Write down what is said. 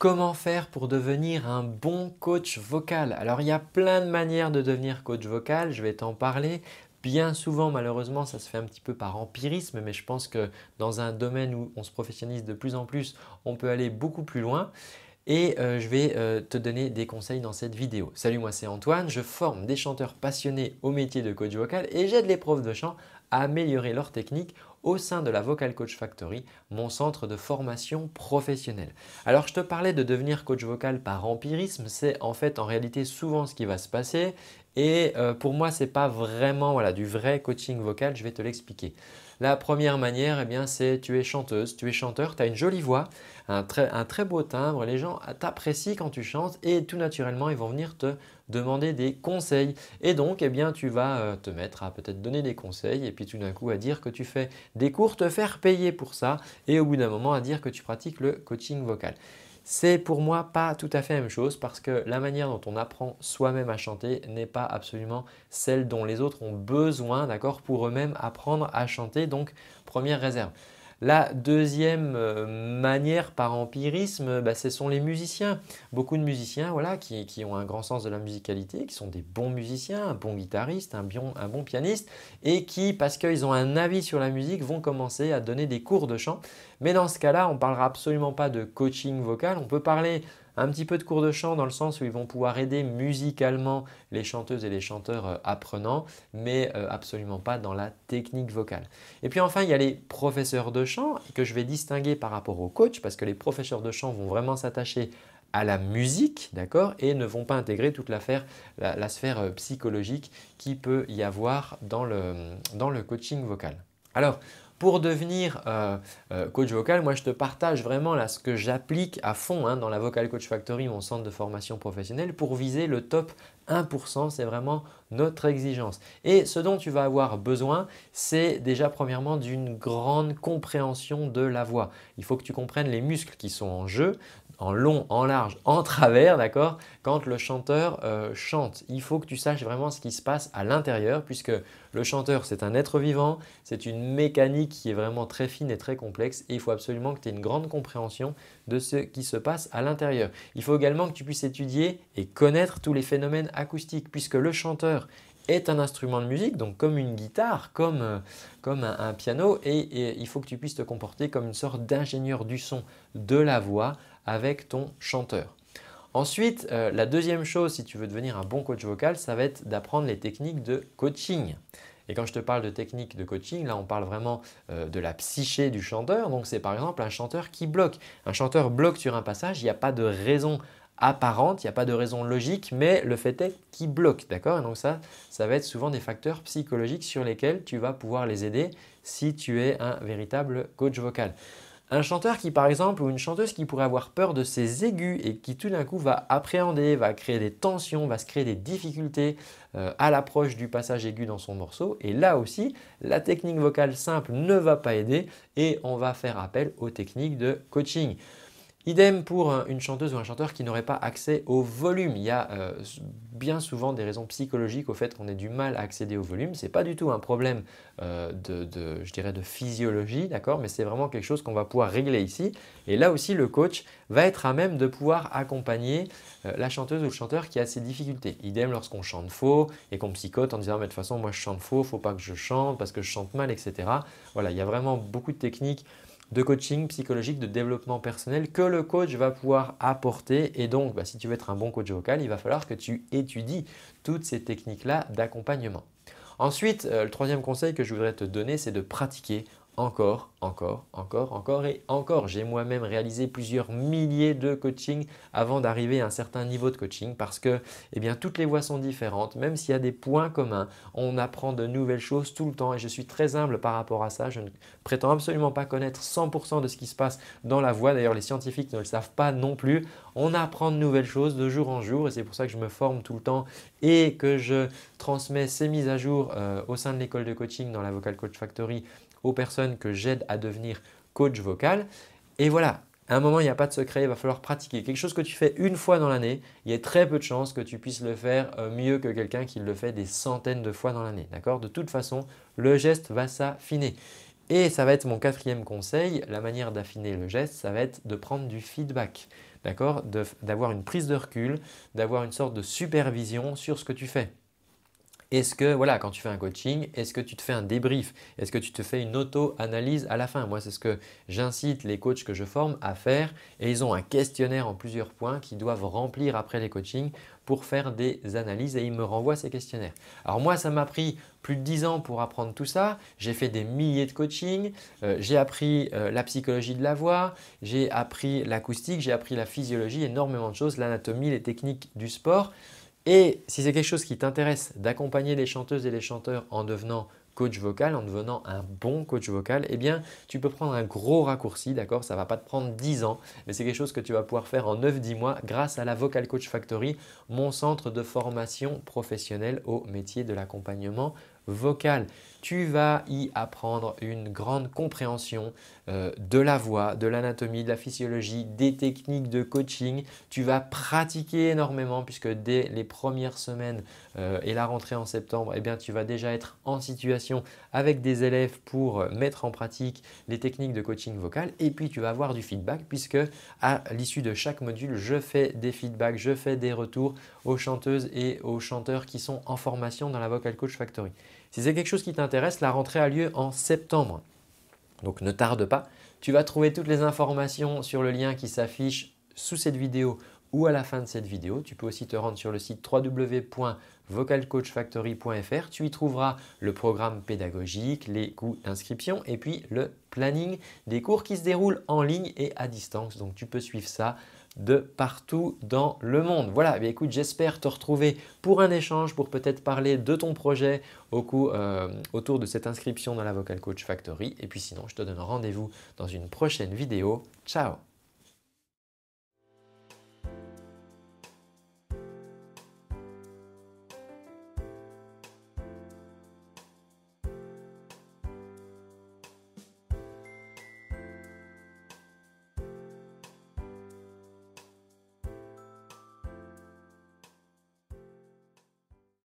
Comment faire pour devenir un bon coach vocal Alors il y a plein de manières de devenir coach vocal, je vais t'en parler. Bien souvent, malheureusement, ça se fait un petit peu par empirisme, mais je pense que dans un domaine où on se professionnalise de plus en plus, on peut aller beaucoup plus loin. Et euh, je vais euh, te donner des conseils dans cette vidéo. Salut, moi c'est Antoine, je forme des chanteurs passionnés au métier de coach vocal et j'aide les profs de chant améliorer leur technique au sein de la Vocal Coach Factory, mon centre de formation professionnelle. Alors je te parlais de devenir coach vocal par empirisme, c'est en fait en réalité souvent ce qui va se passer et euh, pour moi ce n'est pas vraiment du vrai coaching vocal, je vais te l'expliquer. La première manière, eh bien, c'est tu es chanteuse, tu es chanteur, tu as une jolie voix, un très, beau timbre, les gens t'apprécient quand tu chantes et tout naturellement, ils vont venir te demander des conseils. Et donc, eh bien, tu vas euh, te mettre à peut-être donner des conseils et puis tout d'un coup à dire que tu fais des cours, te faire payer pour ça et au bout d'un moment à dire que tu pratiques le coaching vocal. C'est pour moi pas tout à fait la même chose parce que la manière dont on apprend soi-même à chanter n'est pas absolument celle dont les autres ont besoin, d'accord, pour eux-mêmes apprendre à chanter. Donc, première réserve. La deuxième euh, manière par empirisme, bah, ce sont les musiciens. Beaucoup de musiciens voilà, qui, ont un grand sens de la musicalité, qui sont des bons musiciens, un bon guitariste, un, un bon pianiste, et qui, parce qu'ils ont un avis sur la musique, vont commencer à donner des cours de chant. Mais dans ce cas-là, on ne parlera absolument pas de coaching vocal, on peut parler un petit peu de cours de chant dans le sens où ils vont pouvoir aider musicalement les chanteuses et les chanteurs euh, apprenants, mais euh, absolument pas dans la technique vocale. Et puis enfin, il y a les professeurs de chant que je vais distinguer par rapport aux coachs parce que les professeurs de chant vont vraiment s'attacher à la musique, d'accord, et ne vont pas intégrer toute la, sphère euh, psychologique qui peut y avoir dans le, dans le coaching vocal. Alors, pour devenir euh, euh, coach vocal, moi je te partage vraiment là ce que j'applique à fond hein, dans la Vocal Coach Factory, mon centre de formation professionnelle, pour viser le top 1%, c'est vraiment notre exigence. Et ce dont tu vas avoir besoin, c'est déjà premièrement d'une grande compréhension de la voix. Il faut que tu comprennes les muscles qui sont en jeu, en long, en large, en travers, d'accord Quand le chanteur euh, chante, il faut que tu saches vraiment ce qui se passe à l'intérieur, puisque le chanteur, c'est un être vivant, c'est une mécanique qui est vraiment très fine et très complexe, et il faut absolument que tu aies une grande compréhension de ce qui se passe à l'intérieur. Il faut également que tu puisses étudier et connaître tous les phénomènes acoustiques, puisque le chanteur est un instrument de musique, donc comme une guitare, comme, euh, un, piano, et il faut que tu puisses te comporter comme une sorte d'ingénieur du son de la voix avec ton chanteur. Ensuite, euh, la deuxième chose, si tu veux devenir un bon coach vocal, ça va être d'apprendre les techniques de coaching. Et quand je te parle de techniques de coaching, là on parle vraiment euh, de la psyché du chanteur. Donc c'est par exemple un chanteur qui bloque. Un chanteur bloque sur un passage, il n'y a pas de raison apparente, il n'y a pas de raison logique, mais le fait est qu'il bloque, d'accord donc ça, ça va être souvent des facteurs psychologiques sur lesquels tu vas pouvoir les aider si tu es un véritable coach vocal. Un chanteur qui par exemple ou une chanteuse qui pourrait avoir peur de ses aigus et qui tout d'un coup va appréhender, va créer des tensions, va se créer des difficultés euh, à l'approche du passage aigu dans son morceau. Et là aussi, la technique vocale simple ne va pas aider et on va faire appel aux techniques de coaching. Idem pour euh, une chanteuse ou un chanteur qui n'aurait pas accès au volume. Il y a euh, bien souvent des raisons psychologiques au fait qu'on ait du mal à accéder au volume. Ce n'est pas du tout un problème euh, de, je dirais de physiologie, d'accord Mais c'est vraiment quelque chose qu'on va pouvoir régler ici. Et là aussi, le coach va être à même de pouvoir accompagner la chanteuse ou le chanteur qui a ses difficultés. Idem lorsqu'on chante faux et qu'on psychote en disant mais de toute façon, moi je chante faux, faut pas que je chante parce que je chante mal, etc. » Voilà, il y a vraiment beaucoup de techniques de coaching psychologique, de développement personnel que le coach va pouvoir apporter. Et donc, bah, si tu veux être un bon coach vocal, il va falloir que tu étudies toutes ces techniques-là d'accompagnement. Ensuite, euh, le troisième conseil que je voudrais te donner, c'est de pratiquer encore, encore, encore, encore et encore. J'ai moi-même réalisé plusieurs milliers de coachings avant d'arriver à un certain niveau de coaching parce que eh bien, toutes les voies sont différentes, même s'il y a des points communs, on apprend de nouvelles choses tout le temps et je suis très humble par rapport à ça. Je ne prétends absolument pas connaître 100% de ce qui se passe dans la voie. D'ailleurs, les scientifiques ne le savent pas non plus. On apprend de nouvelles choses de jour en jour et c'est pour ça que je me forme tout le temps et que je transmets ces mises à jour euh, au sein de l'école de coaching dans la Vocal Coach Factory aux personnes que j'aide à devenir coach vocal. Et voilà, à un moment, il n'y a pas de secret, il va falloir pratiquer. Quelque chose que tu fais une fois dans l'année, il y a très peu de chances que tu puisses le faire euh, mieux que quelqu'un qui le fait des centaines de fois dans l'année. D'accord De toute façon, le geste va s'affiner. Et ça va être mon quatrième conseil, la manière d'affiner le geste, ça va être de prendre du feedback, d'accord D'avoir une prise de recul, d'avoir une sorte de supervision sur ce que tu fais. Est-ce que, voilà, quand tu fais un coaching, est-ce que tu te fais un débrief Est-ce que tu te fais une auto-analyse à la fin Moi, c'est ce que j'incite les coachs que je forme à faire et ils ont un questionnaire en plusieurs points qu'ils doivent remplir après les coachings pour faire des analyses et ils me renvoient ces questionnaires. Alors moi, ça m'a pris plus de 10 ans pour apprendre tout ça. J'ai fait des milliers de coachings, euh, j'ai appris euh, la psychologie de la voix, j'ai appris l'acoustique, j'ai appris la physiologie, énormément de choses, l'anatomie, les techniques du sport. Et si c'est quelque chose qui t'intéresse d'accompagner les chanteuses et les chanteurs en devenant coach vocal, en devenant un bon coach vocal, eh bien, tu peux prendre un gros raccourci, d'accord Ça ne va pas te prendre 10 ans, mais c'est quelque chose que tu vas pouvoir faire en 9-10 mois grâce à la Vocal Coach Factory, mon centre de formation professionnelle au métier de l'accompagnement vocal tu vas y apprendre une grande compréhension euh, de la voix, de l'anatomie, de la physiologie, des techniques de coaching. Tu vas pratiquer énormément puisque dès les premières semaines euh, et la rentrée en septembre, eh bien, tu vas déjà être en situation avec des élèves pour euh, mettre en pratique les techniques de coaching vocal et puis tu vas avoir du feedback puisque à l'issue de chaque module, je fais des feedbacks, je fais des retours aux chanteuses et aux chanteurs qui sont en formation dans la Vocal Coach Factory. Si c'est quelque chose qui t'intéresse, la rentrée a lieu en septembre. Donc ne tarde pas. Tu vas trouver toutes les informations sur le lien qui s'affiche sous cette vidéo ou à la fin de cette vidéo. Tu peux aussi te rendre sur le site www.vocalcoachfactory.fr. Tu y trouveras le programme pédagogique, les coûts d'inscription et puis le planning des cours qui se déroulent en ligne et à distance. Donc tu peux suivre ça de partout dans le monde. Voilà, eh écoute, j'espère te retrouver pour un échange, pour peut-être parler de ton projet euh, autour de cette inscription dans la Vocal Coach Factory. Et puis sinon, je te donne rendez-vous dans une prochaine vidéo. Ciao